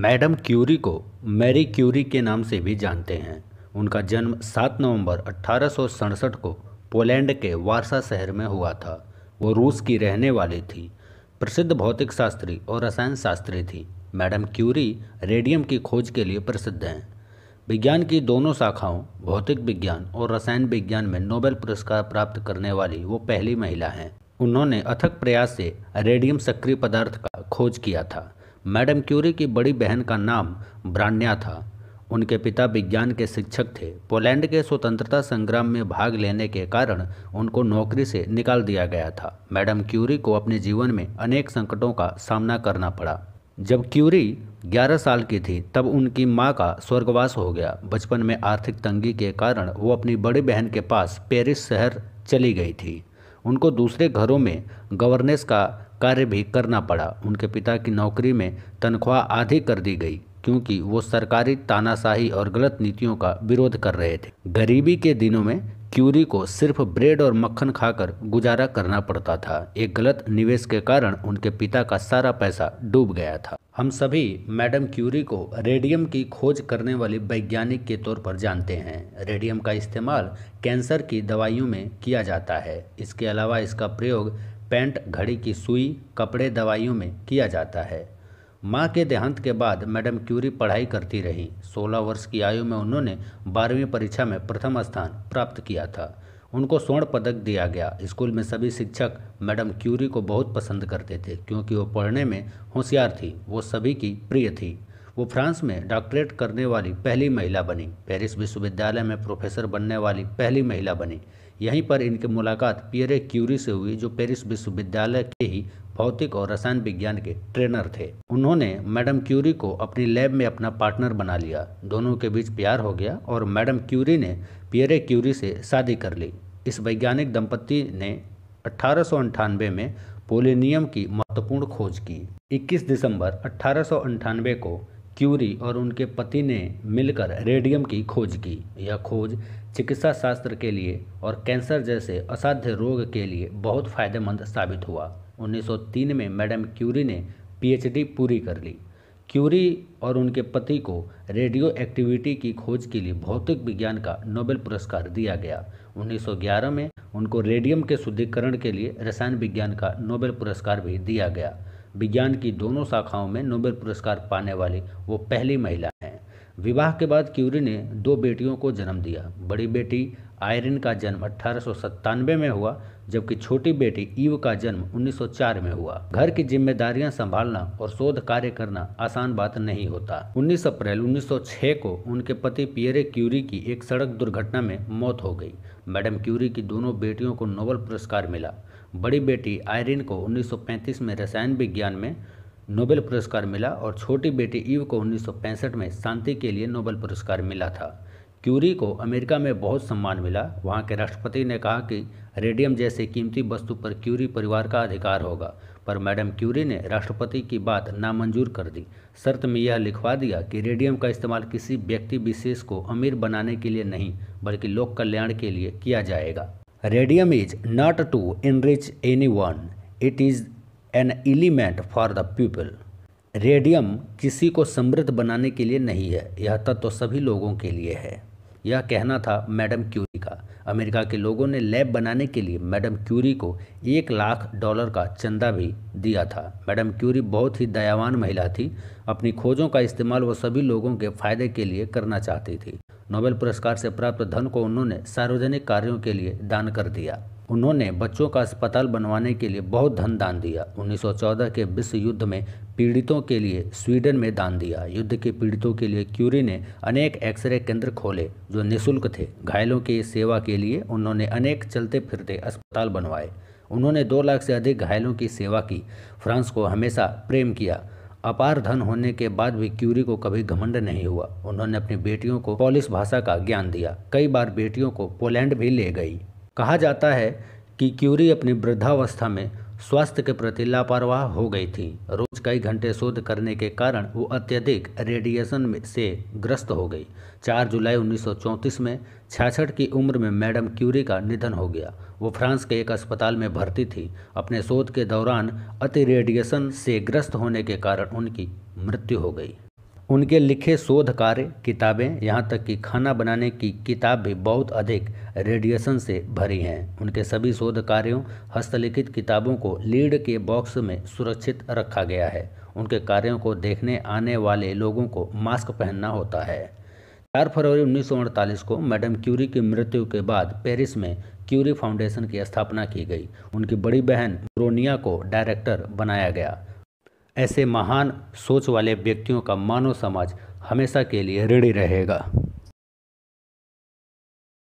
madam Curie को Marie Curie के नाम से भी जानते हैं उनका जन्म 7 नवंबर अट्ठारह को पोलैंड के वारसा शहर में हुआ था वो रूस की रहने वाली थी प्रसिद्ध भौतिक शास्त्री और रसायन शास्त्री थी मैडम क्यूरी रेडियम की खोज के लिए प्रसिद्ध हैं विज्ञान की दोनों शाखाओं भौतिक विज्ञान और रसायन विज्ञान में नोबेल पुरस्कार प्राप्त करने वाली वो पहली महिला हैं उन्होंने अथक प्रयास से रेडियम सक्रिय पदार्थ का खोज किया था मैडम क्यूरी की बड़ी बहन का नाम ब्रान्या था उनके पिता विज्ञान के शिक्षक थे पोलैंड के स्वतंत्रता संग्राम में भाग लेने के कारण उनको नौकरी से निकाल दिया गया था मैडम क्यूरी को अपने जीवन में अनेक संकटों का सामना करना पड़ा जब क्यूरी 11 साल की थी तब उनकी मां का स्वर्गवास हो गया बचपन में आर्थिक तंगी के कारण वो अपनी बड़ी बहन के पास पेरिस शहर चली गई थी उनको दूसरे घरों में गवर्नेस का कार्य भी करना पड़ा उनके पिता की नौकरी में तनख्वाह आधी कर दी गई क्योंकि वो सरकारी तानाशाही और गलत नीतियों का विरोध कर रहे थे गरीबी के दिनों में क्यूरी को सिर्फ ब्रेड और मक्खन खाकर गुजारा करना पड़ता था एक गलत निवेश के कारण उनके पिता का सारा पैसा डूब गया था हम सभी मैडम क्यूरी को रेडियम की खोज करने वाले वैज्ञानिक के तौर पर जानते हैं रेडियम का इस्तेमाल कैंसर की दवाइयों में किया जाता है इसके अलावा इसका प्रयोग पैंट घड़ी की सुई कपड़े दवाइयों में किया जाता है माँ के देहांत के बाद मैडम क्यूरी पढ़ाई करती रहीं 16 वर्ष की आयु में उन्होंने बारहवीं परीक्षा में प्रथम स्थान प्राप्त किया था उनको स्वर्ण पदक दिया गया स्कूल में सभी शिक्षक मैडम क्यूरी को बहुत पसंद करते थे क्योंकि वो पढ़ने में होशियार थी वो सभी की प्रिय थी वो फ्रांस में डॉक्टरेट करने वाली पहली महिला बनी पेरिस विश्वविद्यालय में प्रोफेसर बनने वाली पहली महिला बनी यहीं पर इनकी मुलाकात पियरे क्यूरी से हुई जो पेरिस विश्वविद्यालय के ही भौतिक और रसायन विज्ञान के ट्रेनर थे उन्होंने मैडम क्यूरी को अपनी लैब में अपना पार्टनर बना लिया दोनों के बीच प्यार हो गया और मैडम क्यूरी ने पियरे क्यूरी से शादी कर ली इस वैज्ञानिक दंपति ने अठारह में पोलिनियम की महत्वपूर्ण खोज की 21 दिसंबर अठारह को क्यूरी और उनके पति ने मिलकर रेडियम की खोज की यह खोज चिकित्सा शास्त्र के लिए और कैंसर जैसे असाध्य रोग के लिए बहुत फायदेमंद साबित हुआ 1903 में मैडम क्यूरी ने पीएचडी पूरी कर ली क्यूरी और उनके पति को रेडियो एक्टिविटी की खोज के लिए भौतिक विज्ञान का नोबेल पुरस्कार दिया गया 1911 में उनको रेडियम के शुद्धिकरण के लिए रसायन विज्ञान का नोबेल पुरस्कार भी दिया गया विज्ञान की दोनों शाखाओं में नोबेल पुरस्कार पाने वाली वो पहली महिला हैं विवाह के बाद क्यूरी ने दो बेटियों को जन्म दिया बड़ी बेटी आयरिन का जन्म अठारह में हुआ जबकि छोटी बेटी ईव का जन्म 1904 में हुआ घर की जिम्मेदारियां संभालना और शोध कार्य करना आसान बात नहीं होता 19 अप्रैल 1906 को उनके पति पियरे क्यूरी की एक सड़क दुर्घटना में मौत हो गई मैडम क्यूरी की दोनों बेटियों को नोबल पुरस्कार मिला बड़ी बेटी आयरिन को 1935 में रसायन विज्ञान में नोबेल पुरस्कार मिला और छोटी बेटी ईव को 1965 में शांति के लिए नोबेल पुरस्कार मिला था क्यूरी को अमेरिका में बहुत सम्मान मिला वहाँ के राष्ट्रपति ने कहा कि रेडियम जैसे कीमती वस्तु पर क्यूरी परिवार का अधिकार होगा पर मैडम क्यूरी ने राष्ट्रपति की बात नामंजूर कर दी शर्त में यह लिखवा दिया कि रेडियम का इस्तेमाल किसी व्यक्ति विशेष को अमीर बनाने के लिए नहीं बल्कि लोक कल्याण के लिए किया जाएगा radium is not to enrich any one it is an element for the people radium किसी को समृद्ध बनाने के लिए नहीं है यह तत्व तो सभी लोगों के लिए है यह कहना था मैडम क्यूरी का अमेरिका के लोगों ने लैब बनाने के लिए मैडम क्यूरी को एक लाख डॉलर का चंदा भी दिया था मैडम क्यूरी बहुत ही दयावान महिला थी अपनी खोजों का इस्तेमाल वह सभी लोगों के फायदे के लिए करना चाहती थी नोबेल पुरस्कार से प्राप्त धन को उन्होंने सार्वजनिक कार्यों के लिए दान कर दिया उन्होंने बच्चों का अस्पताल बनवाने के लिए बहुत धन दान दिया 1914 के विश्व युद्ध में पीड़ितों के लिए स्वीडन में दान दिया युद्ध के पीड़ितों के लिए क्यूरी ने अनेक एक्सरे केंद्र खोले जो निशुल्क थे घायलों की सेवा के लिए उन्होंने अनेक चलते फिरते अस्पताल बनवाए उन्होंने दो लाख से अधिक घायलों की सेवा की फ्रांस को हमेशा प्रेम किया अपार धन होने के बाद भी क्यूरी को कभी घमंड नहीं हुआ उन्होंने अपनी बेटियों को पॉलिश भाषा का ज्ञान दिया कई बार बेटियों को पोलैंड भी ले गई कहा जाता है कि क्यूरी अपनी वृद्धावस्था में स्वास्थ्य के प्रति लापरवाह हो गई थी रोज कई घंटे शोध करने के कारण वो अत्यधिक रेडिएशन से ग्रस्त हो गई 4 जुलाई 1934 में छियासठ की उम्र में मैडम क्यूरी का निधन हो गया वो फ्रांस के एक अस्पताल में भर्ती थी अपने शोध के दौरान अति रेडिएशन से ग्रस्त होने के कारण उनकी मृत्यु हो गई उनके लिखे शोध कार्य किताबें यहाँ तक कि खाना बनाने की किताब भी बहुत अधिक रेडिएशन से भरी हैं उनके सभी शोध कार्यों हस्तलिखित किताबों को लीड के बॉक्स में सुरक्षित रखा गया है उनके कार्यों को देखने आने वाले लोगों को मास्क पहनना होता है चार फरवरी उन्नीस को मैडम क्यूरी की मृत्यु के बाद पेरिस में क्यूरी फाउंडेशन की स्थापना की गई उनकी बड़ी बहन रोनिया को डायरेक्टर बनाया गया ऐसे महान सोच वाले व्यक्तियों का मानव समाज हमेशा के लिए ऋणी रहेगा